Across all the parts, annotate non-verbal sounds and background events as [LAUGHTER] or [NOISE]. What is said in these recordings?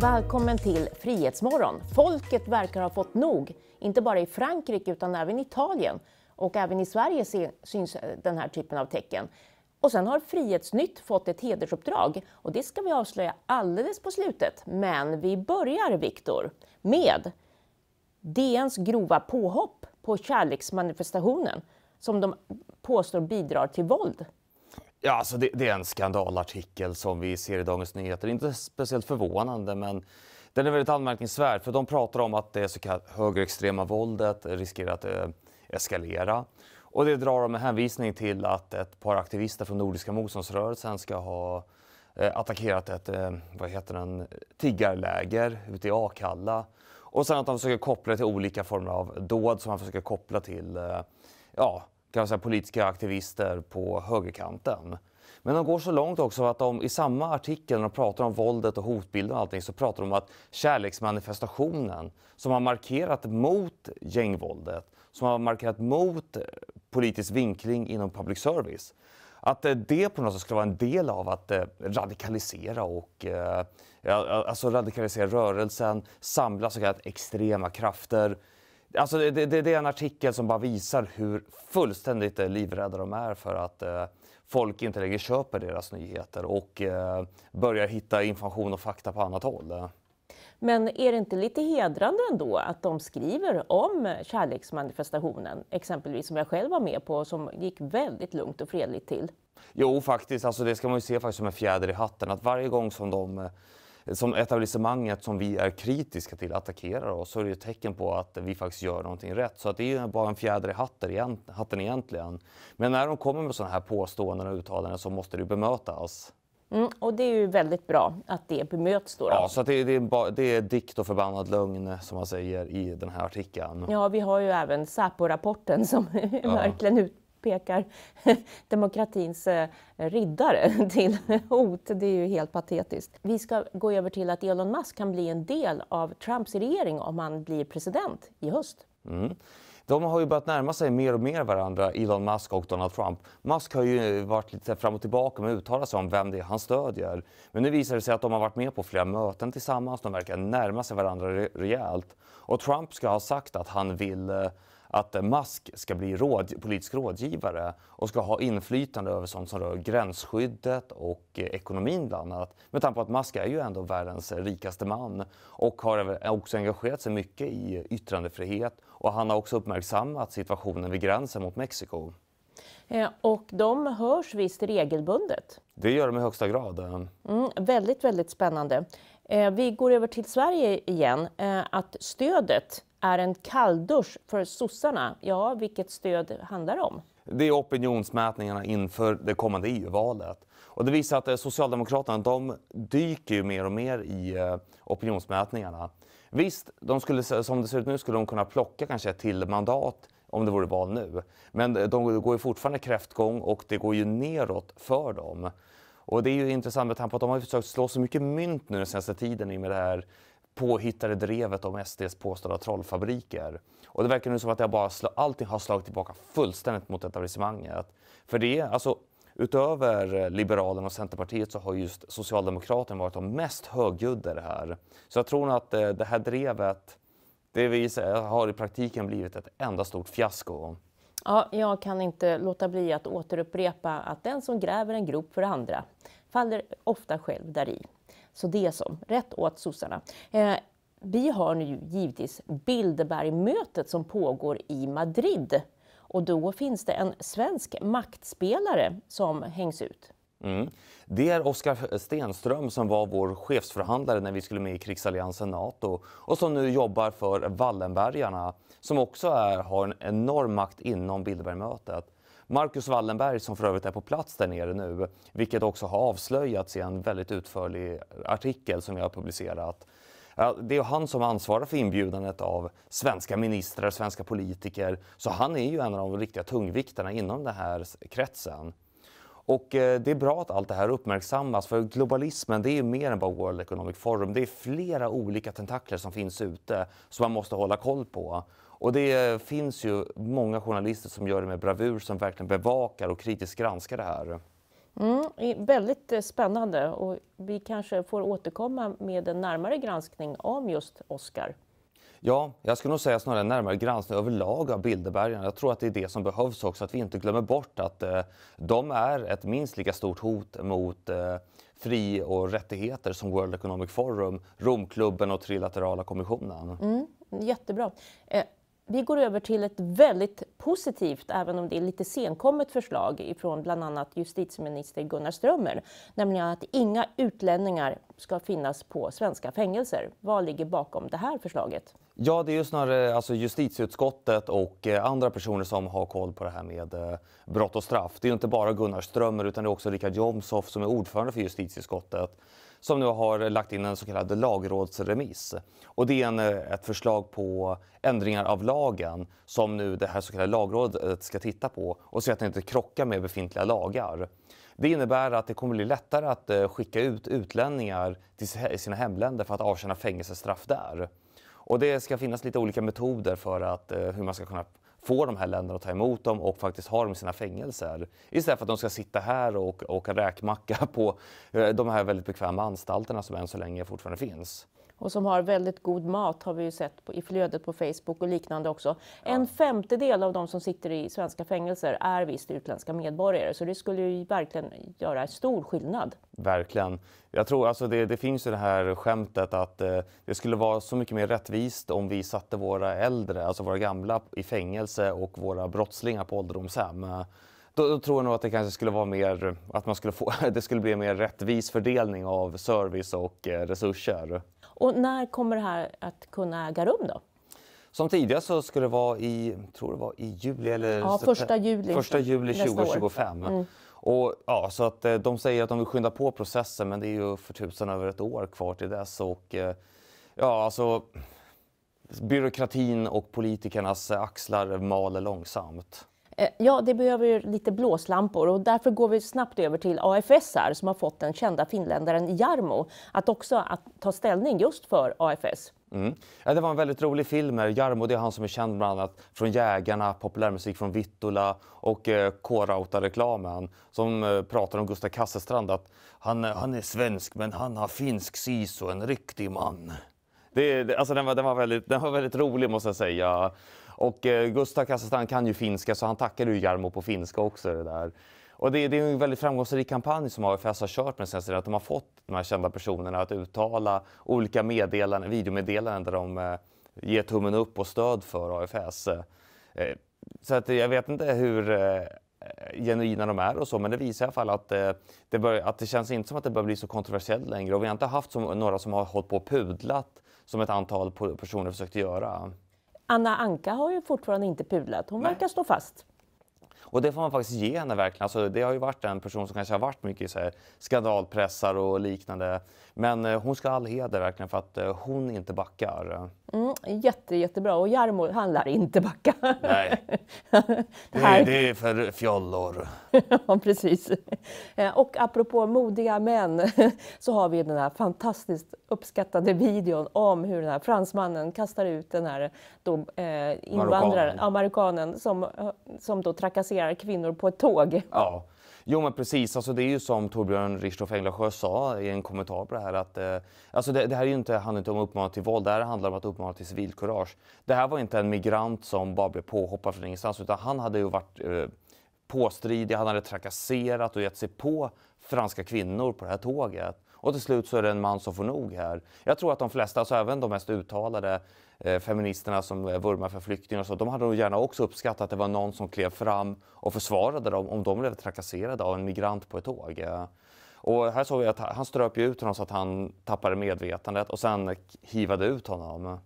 Välkommen till Frihetsmorgon. Folket verkar ha fått nog, inte bara i Frankrike utan även i Italien. Och även i Sverige syns eh, den här typen av tecken. Och sen har Frihetsnytt fått ett hedersuppdrag och det ska vi avslöja alldeles på slutet. Men vi börjar, Viktor, med DNs grova påhopp på kärleksmanifestationen som de påstår bidrar till våld. Ja, alltså det, det, är en skandalartikel som vi ser i Dagens Nyheter. Inte speciellt förvånande, men den är väldigt anmärkningsvärd. För de pratar om att det så kallade högerextrema våldet riskerar att eh, eskalera. Och det drar de med hänvisning till att ett par aktivister från Nordiska motståndsrörelsen ska ha eh, attackerat ett eh, vad heter den, tiggarläger ute i Akalla. Och sen att de försöker koppla det till olika former av dåd som man försöker koppla till eh, ja, kan säga, politiska aktivister på högerkanten. Men de går så långt också att de i samma artikel när de pratar om våldet och hotbilden och allting så pratar de om att kärleksmanifestationen som har markerat mot gängvåldet, som har markerat mot politisk vinkling inom public service, att eh, det på något sätt skulle vara en del av att eh, radikalisera och eh, alltså radikalisera rörelsen, samla så kallat extrema krafter, Alltså det, det, det, är en artikel som bara visar hur fullständigt eh, livrädda de är för att eh, folk inte längre köper deras nyheter och eh, börjar hitta information och fakta på annat håll. Men är det inte lite hedrande ändå att de skriver om eh, kärleksmanifestationen, exempelvis som jag själv var med på, som gick väldigt lugnt och fredligt till? Jo, faktiskt. Alltså, det ska man ju se faktiskt som en fjäder i hatten. Att varje gång som de eh, som etablissemanget som vi är kritiska till attackerar oss så är det ett tecken på att vi faktiskt gör någonting rätt. Så att det är ju bara en fjäder i hatten egentligen. Men när de kommer med sådana här påståenden och uttalanden så måste det bemötas. Mm, och det är ju väldigt bra att det bemöts då. då. Ja, så det, det, är, det är dikt och förbannad lögn som man säger i den här artikeln. Ja, vi har ju även Säpo-rapporten som [LAUGHS] verkligen ut, pekar [LAUGHS] demokratins eh, riddare [LAUGHS] till hot. Det är ju helt patetiskt. Vi ska gå över till att Elon Musk kan bli en del av Trumps regering om han blir president i höst. Mm. De har ju börjat närma sig mer och mer varandra, Elon Musk och Donald Trump. Musk har ju varit lite fram och tillbaka med att uttala sig om vem det är han stödjer. Men nu visar det sig att de har varit med på flera möten tillsammans. De verkar närma sig varandra rejält. Och Trump ska ha sagt att han vill eh, att Musk ska bli råd, politisk rådgivare och ska ha inflytande över sånt som rör gränsskyddet och eh, ekonomin bland annat. Med tanke på att Musk är ju ändå världens rikaste man och har eh, också engagerat sig mycket i yttrandefrihet och han har också uppmärksammat situationen vid gränsen mot Mexiko. Eh, och de hörs visst regelbundet? Det gör de i högsta grad. Mm, väldigt, väldigt spännande. Vi går över till Sverige igen. Att stödet är en kalldusch för sossarna. Ja, vilket stöd handlar det om? Det är opinionsmätningarna inför det kommande EU-valet. Och det visar att eh, Socialdemokraterna de dyker ju mer och mer i eh, opinionsmätningarna. Visst, de skulle, som det ser ut nu skulle de kunna plocka kanske till mandat om det vore val nu. Men eh, de går ju fortfarande kräftgång och det går ju neråt för dem. Och det är ju intressant med tanke på att de har försökt slå så mycket mynt nu den senaste tiden i med det här påhittade drevet om SDs påstådda trollfabriker. Och det verkar nu som att det bara sl- allting har slagit tillbaka fullständigt mot etablissemanget. För det, alltså, utöver eh, Liberalerna och Centerpartiet så har just Socialdemokraterna varit de mest högljudda i det här. Så jag tror nog att eh, det här drevet, det vi har i praktiken blivit ett enda stort fiasko. Ja, jag kan inte låta bli att återupprepa att den som gräver en grop för andra faller ofta själv där i. Så det är så. Rätt åt sossarna. Eh, vi har nu givetvis Bilderbergmötet som pågår i Madrid. Och då finns det en svensk maktspelare som hängs ut. Mm. Det är Oskar Stenström som var vår chefsförhandlare när vi skulle med i krigsalliansen Nato och som nu jobbar för Wallenbergarna som också är, har en enorm makt inom Bilderbergmötet. Marcus Wallenberg som för övrigt är på plats där nere nu, vilket också har avslöjats i en väldigt utförlig artikel som vi har publicerat. Det är han som ansvarar för inbjudandet av svenska ministrar, svenska politiker, så han är ju en av de riktiga tungvikterna inom den här kretsen. Och eh, det är bra att allt det här uppmärksammas för globalismen det är mer än bara World Economic Forum. Det är flera olika tentakler som finns ute som man måste hålla koll på. Och det finns ju många journalister som gör det med bravur som verkligen bevakar och kritiskt granskar det här. Mm, väldigt eh, spännande och vi kanske får återkomma med en närmare granskning om just Oscar. Ja, jag skulle nog säga snarare en närmare granskning överlag av Bilderbergarna. Jag tror att det är det som behövs också, att vi inte glömmer bort att eh, de är ett minst lika stort hot mot eh, fri och rättigheter som World Economic Forum, Romklubben och Trilaterala kommissionen. Mm, jättebra. Eh, vi går över till ett väldigt positivt, även om det är lite senkommet förslag ifrån bland annat justitieminister Gunnar Strömmer, nämligen att inga utlänningar ska finnas på svenska fängelser. Vad ligger bakom det här förslaget? Ja, det är ju snarare alltså justitieutskottet och eh, andra personer som har koll på det här med eh, brott och straff. Det är ju inte bara Gunnar Strömmer utan det är också Richard Jomshof som är ordförande för justitieutskottet som nu har lagt in en så kallad lagrådsremiss. Och det är en, eh, ett förslag på ändringar av lagen som nu det här så kallade lagrådet ska titta på och se att det inte krockar med befintliga lagar. Det innebär att det kommer bli lättare att eh, skicka ut utlänningar till sina hemländer för att avtjäna fängelsestraff där. Och det ska finnas lite olika metoder för att, eh, hur man ska kunna få de här länderna att ta emot dem och faktiskt ha dem i sina fängelser. Istället för att de ska sitta här och åka räkmacka på eh, de här väldigt bekväma anstalterna som än så länge fortfarande finns och som har väldigt god mat har vi ju sett på, i flödet på Facebook och liknande också. Ja. En femtedel av de som sitter i svenska fängelser är visst utländska medborgare så det skulle ju verkligen göra stor skillnad. Verkligen. Jag tror alltså det, det finns ju det här skämtet att eh, det skulle vara så mycket mer rättvist om vi satte våra äldre, alltså våra gamla, i fängelse och våra brottslingar på ålderdomshem. Då, då, tror jag nog att det kanske skulle vara mer, att man skulle få, [LAUGHS] det skulle bli en mer rättvis fördelning av service och eh, resurser. Och när kommer det här att kunna äga rum då? Som tidigare så skulle det vara i, tror det var i juli eller... Ja, första juli. Första juli 2025. Mm. Och, ja, så att, eh, de säger att de vill skynda på processen men det är ju för tusan över ett år kvar till dess. Och, eh, ja, alltså, byråkratin och politikernas axlar maler långsamt. Eh, ja, det behöver lite blåslampor och därför går vi snabbt över till AFS här som har fått den kända finländaren Jarmo att också att ta ställning just för AFS. Mm. Ja, det var en väldigt rolig film. Här. Jarmo det är han som är känd bland annat från Jägarna, populärmusik från Vittula och eh, K-Rauta-reklamen som eh, pratar om Gustav Kasselstrand att han, eh, han är svensk men han har finsk sisu, en riktig man. Det, alltså den, var, den, var väldigt, den var väldigt rolig måste jag säga. Och eh, Gustav Kasastan kan ju finska så han tackade ju Jarmo på finska också. Det där. Och det, det, är en väldigt framgångsrik kampanj som AFS har kört med sen att de har fått de här kända personerna att uttala olika meddelanden, videomeddelanden där de eh, ger tummen upp och stöd för AFS. Eh, eh, så att jag vet inte hur eh, eh, genuina de är och så, men det visar i alla fall att, eh, det, bör, att det känns inte som att det börjar bli så kontroversiellt längre och vi har inte haft som, några som har hållit på och pudlat som ett antal personer försökte göra. Anna Anka har ju fortfarande inte pudlat. Hon Nej. verkar stå fast. Och det får man faktiskt ge henne verkligen. Alltså, det har ju varit en person som kanske har varit mycket i så här skandalpressar och liknande men eh, hon ska ha all heder verkligen för att eh, hon inte backar. Mm, jätte, jättebra. Och Jarmo, han lär inte backa. Nej, [LAUGHS] det, här... det är för fjollor. [LAUGHS] ja, precis. Eh, och apropå modiga män [LAUGHS] så har vi den här fantastiskt uppskattade videon om hur den här fransmannen kastar ut den här då, eh, invandraren, amerikanen, som, som då trakasserar kvinnor på ett tåg. Ja. Jo men precis, alltså det är ju som Torbjörn Richthoff Englasjö sa i en kommentar på det här att eh, alltså det, det, här är inte, handlar inte om att uppmana till våld, det här handlar om att uppmana till civilkurage. Det här var inte en migrant som bara blev påhoppad från ingenstans utan han hade ju varit eh, påstridig, han hade trakasserat och gett sig på franska kvinnor på det här tåget. Och till slut så är det en man som får nog här. Jag tror att de flesta, alltså även de mest uttalade eh, feministerna som vurmar för flyktingar och så, de hade nog gärna också uppskattat att det var någon som klev fram och försvarade dem om de blev trakasserade av en migrant på ett tåg. Eh. Och här såg vi att han ströp ju ut honom så att han tappade medvetandet och sen hivade ut honom.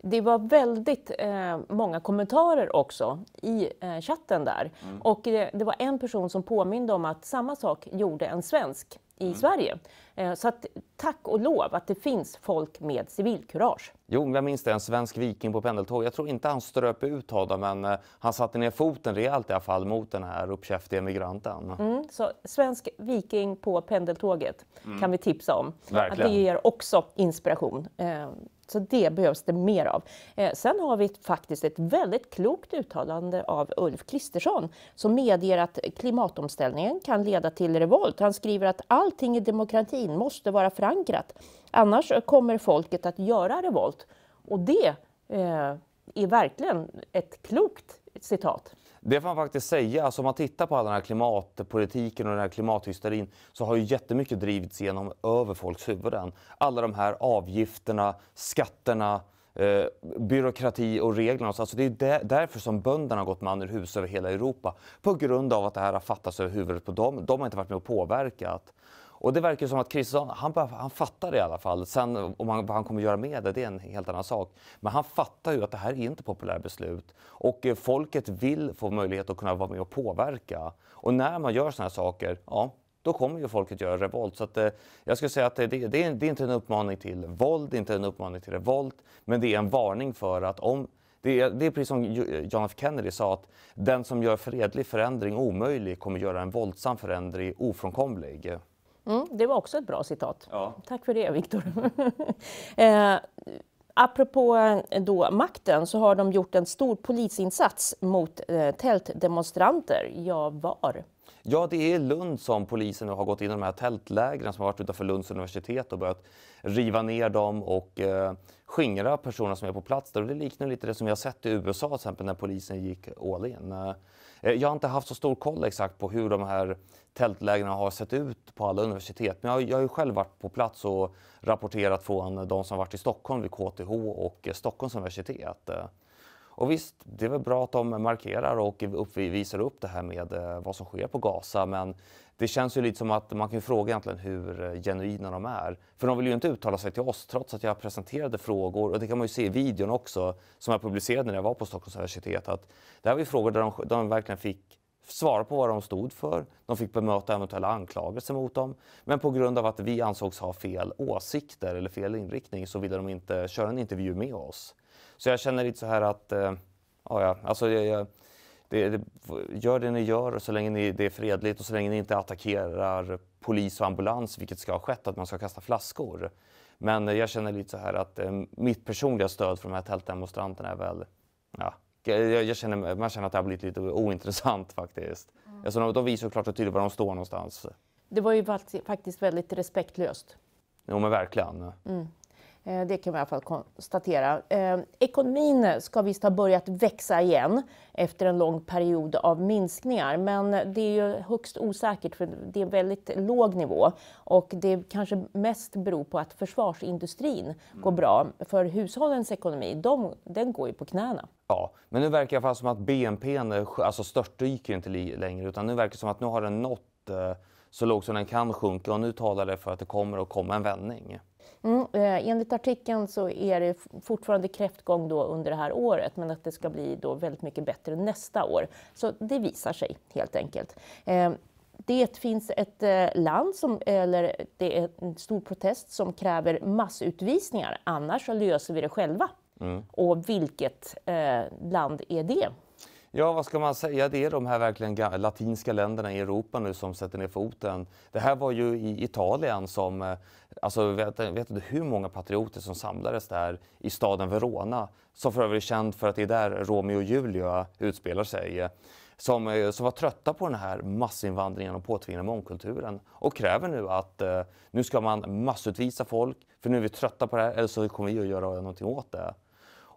Det var väldigt eh, många kommentarer också i eh, chatten där. Mm. Och det, eh, det var en person som påminde om att samma sak gjorde en svensk i mm. Sverige. Eh, så att, tack och lov att det finns folk med civilkurage. Jo, jag minns det, en svensk viking på pendeltåg. Jag tror inte han ströp ut honom, men eh, han satte ner foten rejält i alla fall mot den här uppkäftiga migranten. Mm, så svensk viking på pendeltåget mm. kan vi tipsa om. Verkligen. det ger också inspiration. Eh, så det behövs det mer av. Eh, sen har vi faktiskt ett väldigt klokt uttalande av Ulf Kristersson som medger att klimatomställningen kan leda till revolt. Han skriver att allting i demokratin måste vara förankrat. Annars kommer folket att göra revolt. Och det eh, är verkligen ett klokt citat. Det får man faktiskt säga. Alltså om man tittar på all den här klimatpolitiken och den här klimathysterin så har ju jättemycket drivits igenom över folks huvuden. Alla de här avgifterna, skatterna, eh, byråkrati och reglerna. Alltså det är därför som bönderna har gått man ur hus över hela Europa. På grund av att det här har fattats över huvudet på dem. De har inte varit med och påverkat. Och det verkar som att Kristersson, han, han fattar det i alla fall. Sen om han, vad han kommer göra med det, det är en helt annan sak. Men han fattar ju att det här är inte populära beslut. Och eh, folket vill få möjlighet att kunna vara med och påverka. Och när man gör sådana här saker, ja, då kommer ju folket göra revolt. Så att, eh, jag skulle säga att det, det, det, är, inte en uppmaning till våld, det är inte en uppmaning till revolt, men det är en varning för att om det är, det är precis som eh, John F Kennedy sa att den som gör fredlig förändring omöjlig kommer göra en våldsam förändring ofrånkomlig. Mm, det var också ett bra citat. Ja. Tack för det, Viktor. [LAUGHS] eh, apropå eh, då makten så har de gjort en stor polisinsats mot eh, tältdemonstranter. Ja, var? Ja, det är i Lund som polisen nu har gått in i de här tältlägren som har varit utanför Lunds universitet och börjat riva ner dem och eh, skingra personer som är på plats där. Och det liknar lite det som vi har sett i USA till exempel när polisen gick all in. Eh, Eh, jag har inte haft så stor koll exakt på hur de här tältlägren har sett ut på alla universitet. Men jag, jag har ju själv varit på plats och rapporterat från de som varit i Stockholm vid KTH och Stockholms universitet. Eh, och visst, det är väl bra att de markerar och upp, visar upp det här med eh, vad som sker på Gaza, men det känns ju lite som att man kan fråga egentligen hur genuina de är. För de vill ju inte uttala sig till oss trots att jag presenterade frågor och det kan man ju se i videon också som jag publicerade när jag var på Stockholms universitet att det här var ju frågor där de, de verkligen fick svara på vad de stod för. De fick bemöta eventuella anklagelser mot dem. Men på grund av att vi ansågs ha fel åsikter eller fel inriktning så ville de inte köra en intervju med oss. Så jag känner lite så här att, äh, ja, alltså jag, jag det, det, gör det ni gör så länge ni, det är fredligt och så länge ni inte attackerar polis och ambulans, vilket ska ha skett, att man ska kasta flaskor. Men jag känner lite så här att eh, mitt personliga stöd för de här tältdemonstranterna är väl... Ja, jag, jag känner, man känner att det har blivit lite ointressant faktiskt. Mm. Alltså, de, de visar klart och tydligt var de står någonstans. Det var ju faktiskt väldigt respektlöst. Jo men verkligen. Mm. Eh, det kan vi i alla fall konstatera. Eh, ekonomin ska visst ha börjat växa igen efter en lång period av minskningar, men det är ju högst osäkert för det är en väldigt låg nivå och det kanske mest beror på att försvarsindustrin går bra. För hushållens ekonomi, de, den går ju på knäna. Ja, men nu verkar det som att BNP alltså störtdyker inte längre utan nu verkar det som att nu har den nått eh, så lågt som den kan sjunka och nu talar det för att det kommer att komma en vändning. Mm, eh, enligt artikeln så är det fortfarande kräftgång då under det här året men att det ska bli då väldigt mycket bättre nästa år. Så det visar sig helt enkelt. Eh, det finns ett eh, land, som, eller det är en stor protest som kräver massutvisningar, annars så löser vi det själva. Mm. Och vilket land är det? Ja, vad ska man säga? Det är de här verkligen latinska länderna i Europa nu som sätter ner foten. Det här var ju i Italien som Alltså, vet, vet inte hur många patrioter som samlades där i staden Verona, som för övrigt är känd för att det är där Romeo och Julia utspelar sig, som, eh, som var trötta på den här massinvandringen och påtvingade mångkulturen och kräver nu att eh, nu ska man massutvisa folk, för nu är vi trötta på det här, eller så kommer vi att göra någonting åt det.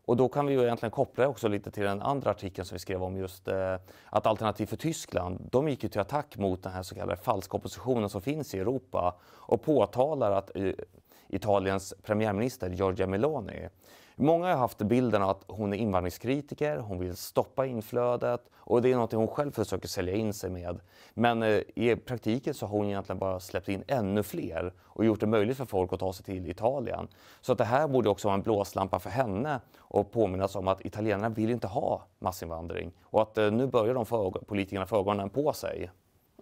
Och då kan vi ju egentligen koppla också lite till den andra artikeln som vi skrev om just eh, att Alternativ för Tyskland, de gick ju till attack mot den här så kallade falska oppositionen som finns i Europa och påtalar att eh, Italiens premiärminister Giorgia Meloni Många har haft bilden att hon är invandringskritiker, hon vill stoppa inflödet och det är något hon själv försöker sälja in sig med. Men eh, i praktiken så har hon egentligen bara släppt in ännu fler och gjort det möjligt för folk att ta sig till Italien. Så att det här borde också vara en blåslampa för henne och påminnas om att italienarna vill inte ha massinvandring och att eh, nu börjar de för, politikerna få ögonen på sig.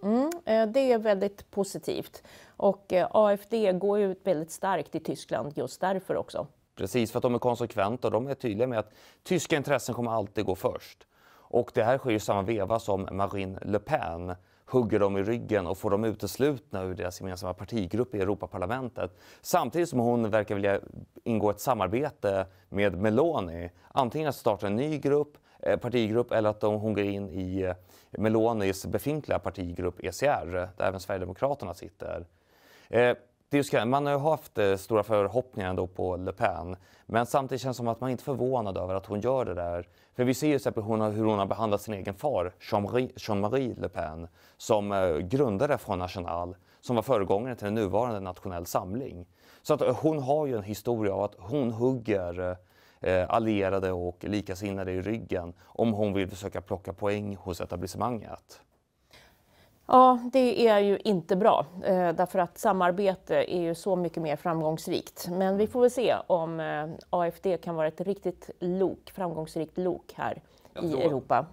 Mm, eh, det är väldigt positivt och AFD går ut väldigt starkt i Tyskland just därför också. Precis, för att de är konsekventa och de är tydliga med att tyska intressen kommer alltid gå först. Och det här sker i samma veva som Marine Le Pen hugger dem i ryggen och får dem uteslutna ur deras gemensamma partigrupp i Europaparlamentet. Samtidigt som hon verkar vilja ingå ett samarbete med Meloni. Antingen att starta en ny grupp, eh, partigrupp eller att hon går in i eh, Melonis befintliga partigrupp ECR, där även Sverigedemokraterna sitter. Eh, det är just, man har ju haft eh, stora förhoppningar ändå på Le Pen. Men samtidigt känns det som att man inte är förvånad över att hon gör det där. För vi ser ju hur hon, har, hur hon har behandlat sin egen far, Jean-Marie Le Pen, som eh, grundare från National, som var föregångare till den nuvarande Nationell Samling. Så att eh, hon har ju en historia av att hon hugger allierade och likasinnade i ryggen om hon vill försöka plocka poäng hos etablissemanget. Ja, det är ju inte bra eh, därför att samarbete är ju så mycket mer framgångsrikt. Men vi får väl se om eh, AFD kan vara ett riktigt lok, framgångsrikt lok här jag i tror, Europa.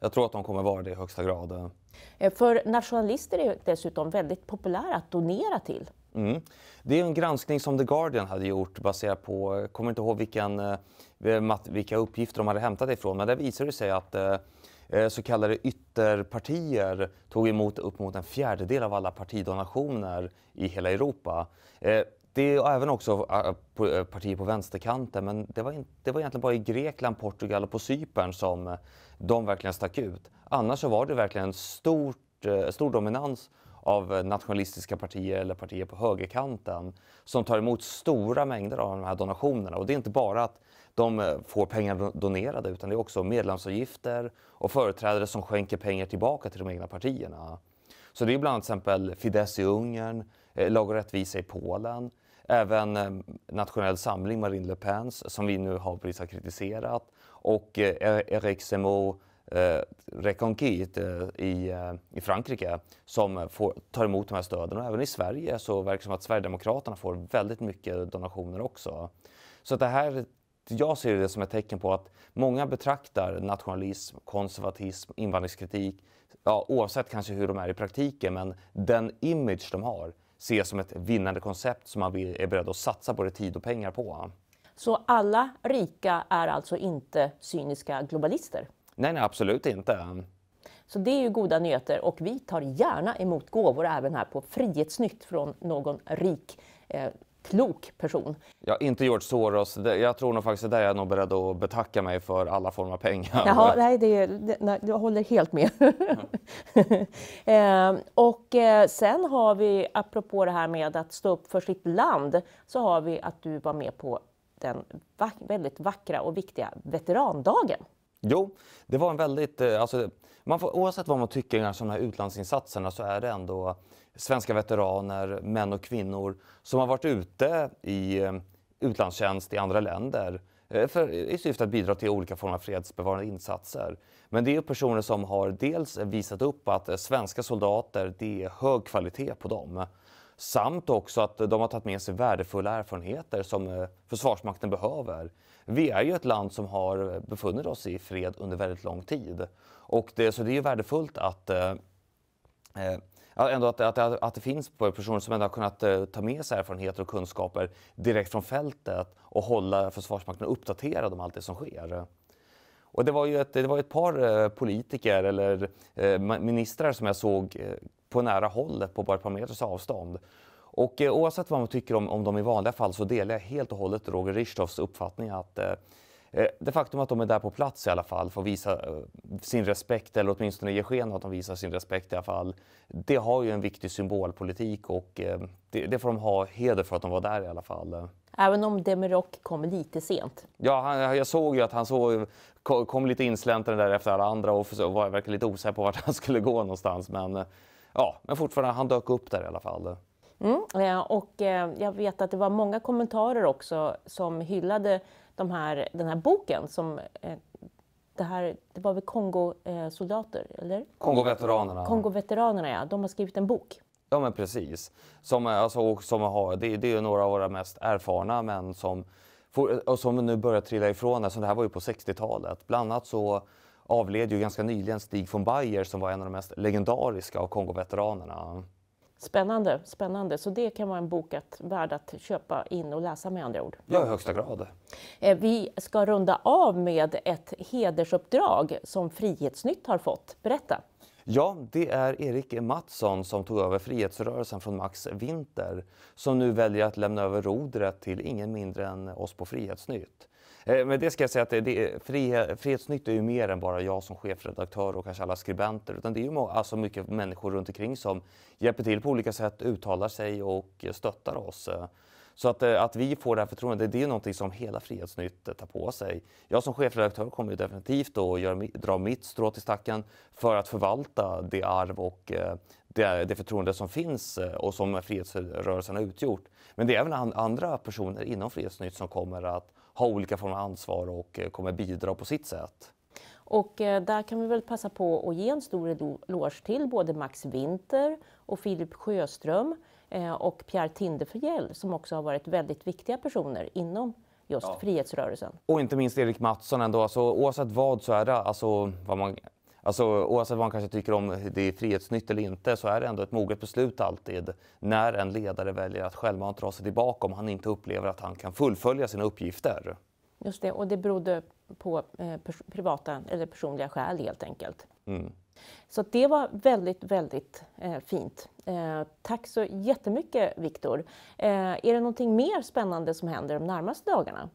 Jag tror att de kommer vara det i högsta grad. Eh, för nationalister är dessutom väldigt populära att donera till. Mm. Det är en granskning som The Guardian hade gjort baserat på, jag kommer inte ihåg vilken, vilka uppgifter de hade hämtat ifrån, men där visade det sig att Eh, så kallade ytterpartier tog emot upp mot en fjärdedel av alla partidonationer i hela Europa. Eh, det är även också eh, partier på vänsterkanten men det var, inte, det var egentligen bara i Grekland, Portugal och på Cypern som de verkligen stack ut. Annars så var det verkligen stort, stor dominans av nationalistiska partier eller partier på högerkanten som tar emot stora mängder av de här donationerna. Och det är inte bara att de eh, får pengar donerade utan det är också medlemsavgifter och företrädare som skänker pengar tillbaka till de egna partierna. Så det är bland annat exempel Fidesz i Ungern, eh, Lag och rättvisa i Polen, även eh, Nationell samling, Marine Le Pens, som vi nu har precis har kritiserat, och Eric Zemmour eh, Reconquite eh, i, eh, i Frankrike som får, tar emot de här stöden. Och även i Sverige så verkar det som att Sverigedemokraterna får väldigt mycket donationer också. Så det här, jag ser det som ett tecken på att många betraktar nationalism, konservatism, invandringskritik, ja, oavsett kanske hur de är i praktiken, men den image de har ses som ett vinnande koncept som man är beredd att satsa både tid och pengar på. Så alla rika är alltså inte cyniska globalister? Nej, nej, absolut inte. Så det är ju goda nyheter och vi tar gärna emot gåvor även här på Frihetsnytt från någon rik eh, klok person. Jag har inte gjort Soros. Jag tror nog faktiskt att jag är nog beredd att betacka mig för alla former av pengar. Jaha, nej, det, det, nej, jag håller helt med. Mm. [LAUGHS] eh, och eh, sen har vi, apropå det här med att stå upp för sitt land, så har vi att du var med på den vack väldigt vackra och viktiga veterandagen. Jo, det var en väldigt... Eh, alltså, man får, oavsett vad man tycker om de här utlandsinsatserna så är det ändå svenska veteraner, män och kvinnor som har varit ute i eh, utlandstjänst i andra länder eh, för, i syfte att bidra till olika former av fredsbevarande insatser. Men det är personer som har dels visat upp att svenska soldater, det är hög kvalitet på dem. Samt också att de har tagit med sig värdefulla erfarenheter som Försvarsmakten behöver vi är ju ett land som har befunnit oss i fred under väldigt lång tid. Och det, så det är ju värdefullt att eh, eh Ändå att, att, att det finns personer som ändå har kunnat eh, ta med sig erfarenheter och kunskaper direkt från fältet och hålla Försvarsmakten uppdaterad om allt det som sker. Och det var ju ett, det var ett par eh, politiker eller ministrar som jag såg på nära håll på bara ett par meters avstånd och eh, oavsett vad man tycker om, om dem i vanliga fall så delar jag helt och hållet Roger Richtoffs uppfattning att eh, eh, det faktum att de är där på plats i alla fall för att visa eh, sin respekt, eller åtminstone ge sken av att de visar sin respekt i alla fall. Det har ju en viktig symbolpolitik och eh, det, det får de ha heder för att de var där i alla fall. Även om Demirok kom lite sent. Ja, han, jag såg ju att han såg, kom lite insläntrande där efter alla andra och var verkligen lite osäker på vart han skulle gå någonstans. Men, ja, men fortfarande, han dök upp där i alla fall. Mm, eh, och eh, jag vet att det var många kommentarer också som hyllade de här, den här boken som eh, det, här, det var väl Kongo-soldater, eller? Kongoveteranerna. Kongoveteranerna, ja. De har skrivit en bok. Ja, men precis. Som, alltså, som har, det, det är några av våra mest erfarna män som, får, som nu börjar trilla ifrån. Alltså, det här var ju på 60-talet. Bland annat så avled ju ganska nyligen Stig von Bayer som var en av de mest legendariska av Kongoveteranerna. Spännande, spännande. Så det kan vara en bok att, värd att köpa in och läsa med andra ord? Ja, i högsta grad. Eh, vi ska runda av med ett hedersuppdrag som Frihetsnytt har fått. Berätta! Ja, det är Erik Mattsson som tog över frihetsrörelsen från Max Winter som nu väljer att lämna över rodret till ingen mindre än oss på Frihetsnytt. Eh, men det ska jag säga att det, det, Frihetsnytt är ju mer än bara jag som chefredaktör och kanske alla skribenter. Utan det är ju må, alltså mycket människor runt omkring som hjälper till på olika sätt, uttalar sig och stöttar oss. Så att, eh, att vi får det här förtroendet, det är ju någonting som hela Frihetsnytt eh, tar på sig. Jag som chefredaktör kommer ju definitivt att dra mitt strå till stacken för att förvalta det arv och det, det förtroende som finns och som frihetsrörelsen har utgjort. Men det är även andra personer inom Frihetsnytt som kommer att har olika former av ansvar och eh, kommer bidra på sitt sätt. Och eh, där kan vi väl passa på att ge en stor eloge till både Max Winter och Filip Sjöström eh, och Pierre Tindefjäll som också har varit väldigt viktiga personer inom just ja. frihetsrörelsen. Och inte minst Erik Mattsson ändå. Alltså, oavsett vad så är det alltså, vad man Alltså, oavsett vad man kanske tycker om det är frihetsnytt eller inte så är det ändå ett moget beslut alltid när en ledare väljer att självmant dra sig tillbaka om han inte upplever att han kan fullfölja sina uppgifter. Just det, och det berodde på eh, privata eller personliga skäl helt enkelt. Mm. Så det var väldigt, väldigt eh, fint. Eh, tack så jättemycket Viktor. Eh, är det någonting mer spännande som händer de närmaste dagarna?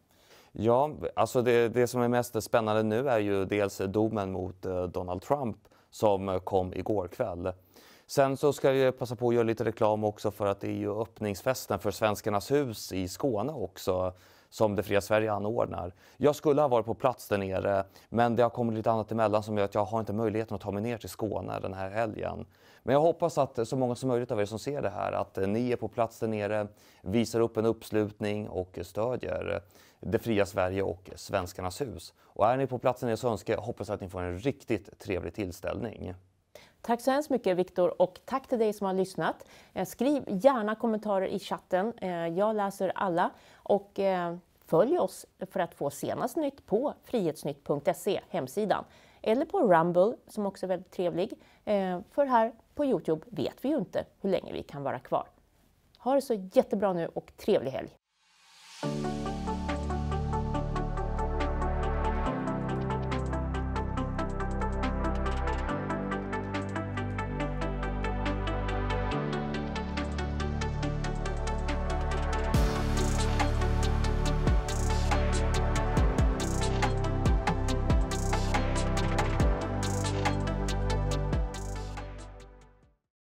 Ja, alltså det, det, som är mest spännande nu är ju dels domen mot eh, Donald Trump som kom igår kväll. Sen så ska jag passa på att göra lite reklam också för att det är ju öppningsfesten för Svenskarnas hus i Skåne också som Det fria Sverige anordnar. Jag skulle ha varit på plats där nere men det har kommit lite annat emellan som gör att jag har inte möjligheten att ta mig ner till Skåne den här helgen. Men jag hoppas att så många som möjligt av er som ser det här att ni är på plats där nere, visar upp en uppslutning och stödjer. Det fria Sverige och Svenskarnas hus. Och är ni på platsen i så önskar jag hoppas att ni får en riktigt trevlig tillställning. Tack så hemskt mycket Viktor och tack till dig som har lyssnat. Eh, skriv gärna kommentarer i chatten. Eh, jag läser alla och eh, följ oss för att få senast nytt på frihetsnytt.se, hemsidan. Eller på Rumble som också är väldigt trevlig. För här på Youtube vet vi ju inte hur länge vi kan vara kvar. Ha det så jättebra nu och trevlig helg!